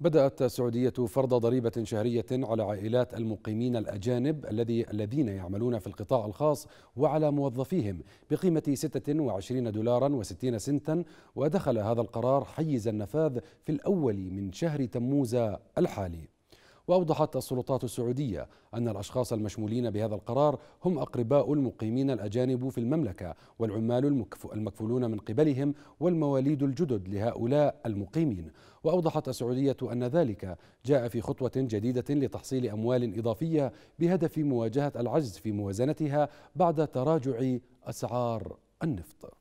بدأت السعودية فرض ضريبة شهرية على عائلات المقيمين الأجانب الذي الذين يعملون في القطاع الخاص وعلى موظفيهم بقيمة 26 دولارا و60 سنتا ودخل هذا القرار حيز النفاذ في الأول من شهر تموز الحالي وأوضحت السلطات السعودية أن الأشخاص المشمولين بهذا القرار هم أقرباء المقيمين الأجانب في المملكة والعمال المكفولون من قبلهم والمواليد الجدد لهؤلاء المقيمين وأوضحت السعودية أن ذلك جاء في خطوة جديدة لتحصيل أموال إضافية بهدف مواجهة العجز في موازنتها بعد تراجع أسعار النفط